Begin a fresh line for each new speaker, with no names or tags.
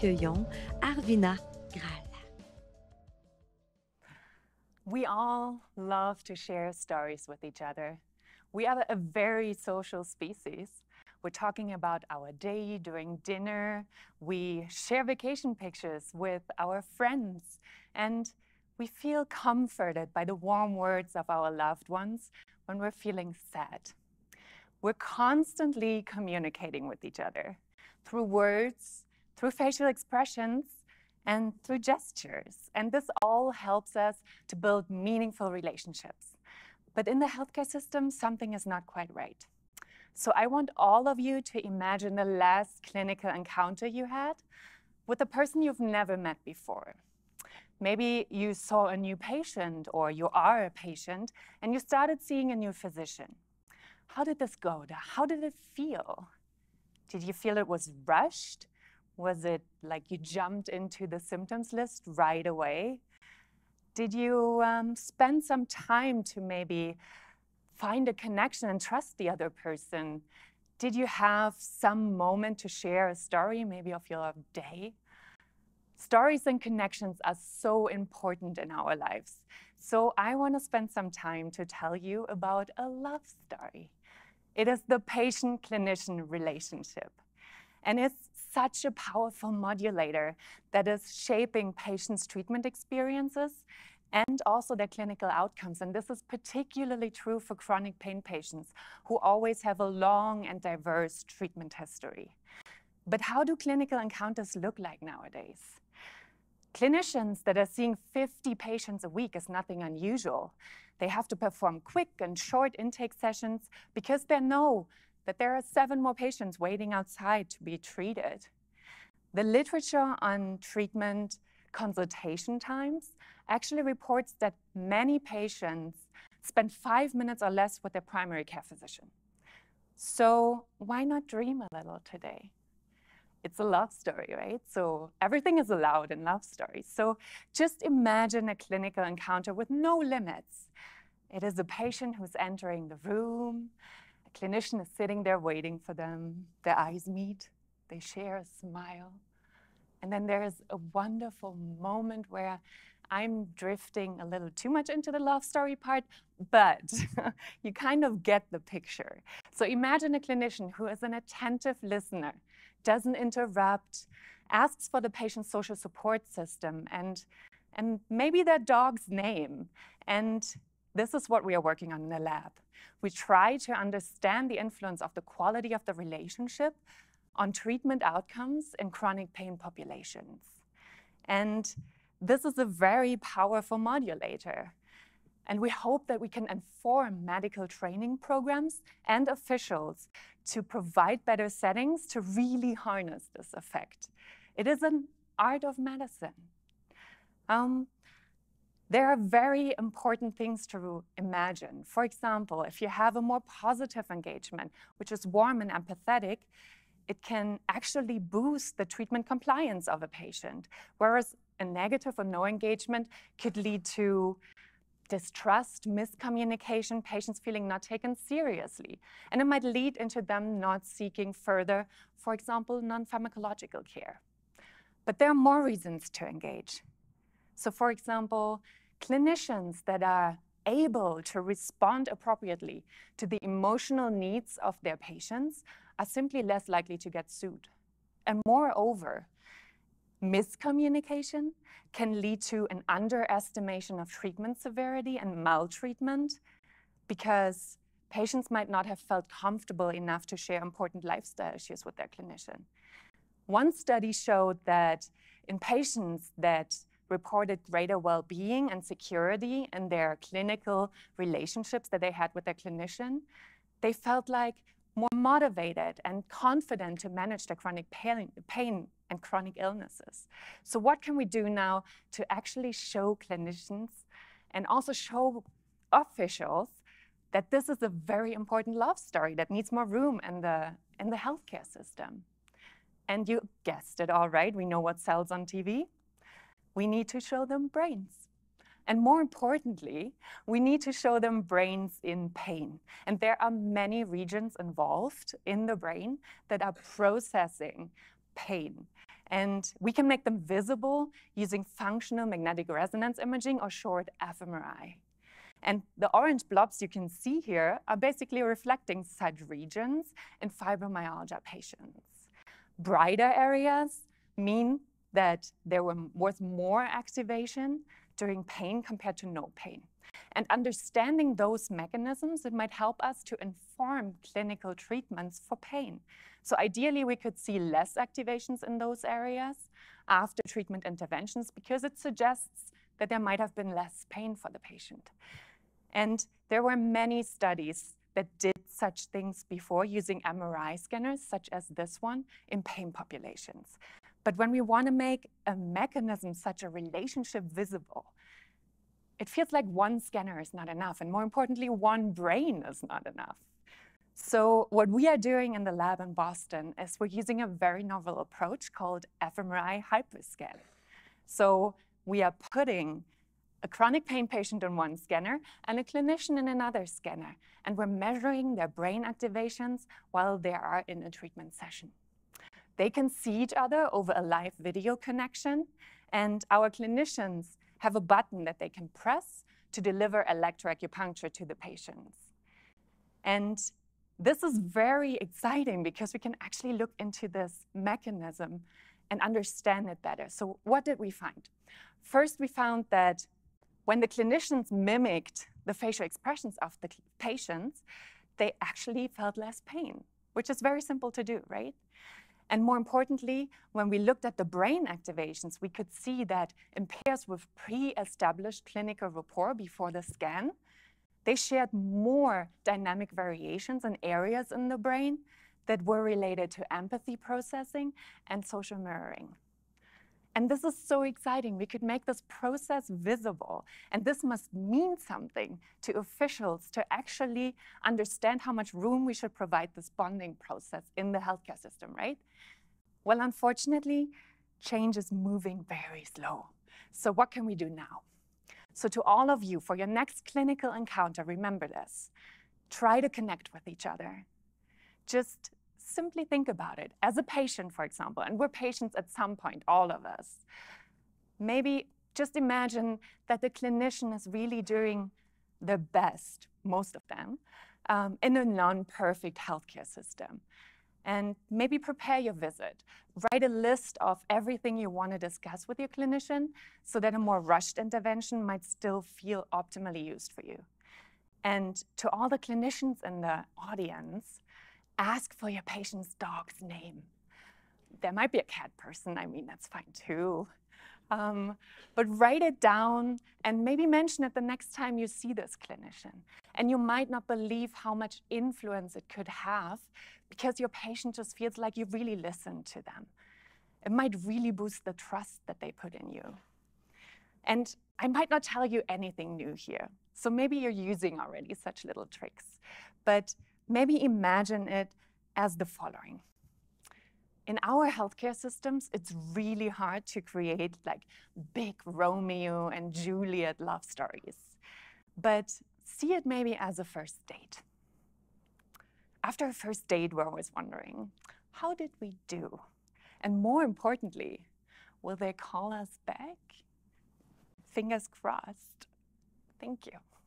accueillons Arvina Graal. We all love to share stories with each other. We are a very social species. We're talking about our day during dinner. We share vacation pictures with our friends. And we feel comforted by the warm words of our loved ones when we're feeling sad. We're constantly communicating with each other through words, through facial expressions and through gestures. And this all helps us to build meaningful relationships. But in the healthcare system, something is not quite right. So I want all of you to imagine the last clinical encounter you had with a person you've never met before. Maybe you saw a new patient or you are a patient and you started seeing a new physician. How did this go? How did it feel? Did you feel it was rushed? Was it like you jumped into the symptoms list right away? Did you um, spend some time to maybe find a connection and trust the other person? Did you have some moment to share a story, maybe of your day? Stories and connections are so important in our lives. So I want to spend some time to tell you about a love story. It is the patient clinician relationship. And it's such a powerful modulator that is shaping patients' treatment experiences and also their clinical outcomes. And this is particularly true for chronic pain patients who always have a long and diverse treatment history. But how do clinical encounters look like nowadays? Clinicians that are seeing 50 patients a week is nothing unusual. They have to perform quick and short intake sessions because they know that there are seven more patients waiting outside to be treated. The literature on treatment consultation times actually reports that many patients spend five minutes or less with their primary care physician. So why not dream a little today? It's a love story, right? So everything is allowed in love stories. So just imagine a clinical encounter with no limits. It is a patient who's entering the room, clinician is sitting there waiting for them. Their eyes meet, they share a smile. And then there is a wonderful moment where I'm drifting a little too much into the love story part, but you kind of get the picture. So imagine a clinician who is an attentive listener, doesn't interrupt, asks for the patient's social support system and, and maybe their dog's name, and this is what we are working on in the lab. We try to understand the influence of the quality of the relationship on treatment outcomes in chronic pain populations. And this is a very powerful modulator. And we hope that we can inform medical training programs and officials to provide better settings to really harness this effect. It is an art of medicine. Um, there are very important things to imagine. For example, if you have a more positive engagement, which is warm and empathetic, it can actually boost the treatment compliance of a patient, whereas a negative or no engagement could lead to distrust, miscommunication, patients feeling not taken seriously. And it might lead into them not seeking further, for example, non pharmacological care. But there are more reasons to engage. So, for example, clinicians that are able to respond appropriately to the emotional needs of their patients are simply less likely to get sued. And moreover, miscommunication can lead to an underestimation of treatment severity and maltreatment because patients might not have felt comfortable enough to share important lifestyle issues with their clinician. One study showed that in patients that reported greater well being and security in their clinical relationships that they had with their clinician. They felt like more motivated and confident to manage their chronic pain, and chronic illnesses. So, what can we do now to actually show clinicians and also show officials that this is a very important love story that needs more room in the, in the healthcare system? And you guessed it all right, we know what sells on TV we need to show them brains. And more importantly, we need to show them brains in pain. And there are many regions involved in the brain that are processing pain. And we can make them visible using functional magnetic resonance imaging or short fMRI. And the orange blobs you can see here are basically reflecting such regions in fibromyalgia patients. Brighter areas mean that there was more activation during pain compared to no pain. And understanding those mechanisms, it might help us to inform clinical treatments for pain. So ideally, we could see less activations in those areas after treatment interventions because it suggests that there might have been less pain for the patient. And there were many studies that did such things before using MRI scanners, such as this one, in pain populations. But when we want to make a mechanism, such a relationship visible, it feels like one scanner is not enough. And more importantly, one brain is not enough. So what we are doing in the lab in Boston is we're using a very novel approach called fMRI hyperscan. So we are putting a chronic pain patient in one scanner and a clinician in another scanner. And we're measuring their brain activations while they are in a treatment session. They can see each other over a live video connection, and our clinicians have a button that they can press to deliver electroacupuncture to the patients. And this is very exciting because we can actually look into this mechanism and understand it better. So, what did we find? First, we found that when the clinicians mimicked the facial expressions of the patients, they actually felt less pain, which is very simple to do, right? And more importantly, when we looked at the brain activations, we could see that in pairs with pre-established clinical rapport before the scan, they shared more dynamic variations in areas in the brain that were related to empathy processing and social mirroring. And this is so exciting. We could make this process visible. And this must mean something to officials to actually understand how much room we should provide this bonding process in the healthcare system, right? Well, unfortunately, change is moving very slow. So, what can we do now? So, to all of you, for your next clinical encounter, remember this try to connect with each other. Just simply think about it. As a patient, for example, and we're patients at some point, all of us, maybe just imagine that the clinician is really doing the best, most of them, um, in a non perfect healthcare system. And maybe prepare your visit. Write a list of everything you want to discuss with your clinician so that a more rushed intervention might still feel optimally used for you. And to all the clinicians in the audience, ask for your patient's dog's name. There might be a cat person, I mean, that's fine too. Um, but write it down and maybe mention it the next time you see this clinician. And you might not believe how much influence it could have because your patient just feels like you really listened to them. It might really boost the trust that they put in you. And I might not tell you anything new here. So maybe you're using already such little tricks. But Maybe imagine it as the following. In our healthcare systems, it's really hard to create like big Romeo and Juliet love stories. But see it maybe as a first date. After a first date, we're always wondering, how did we do? And more importantly, will they call us back? Fingers crossed. Thank you.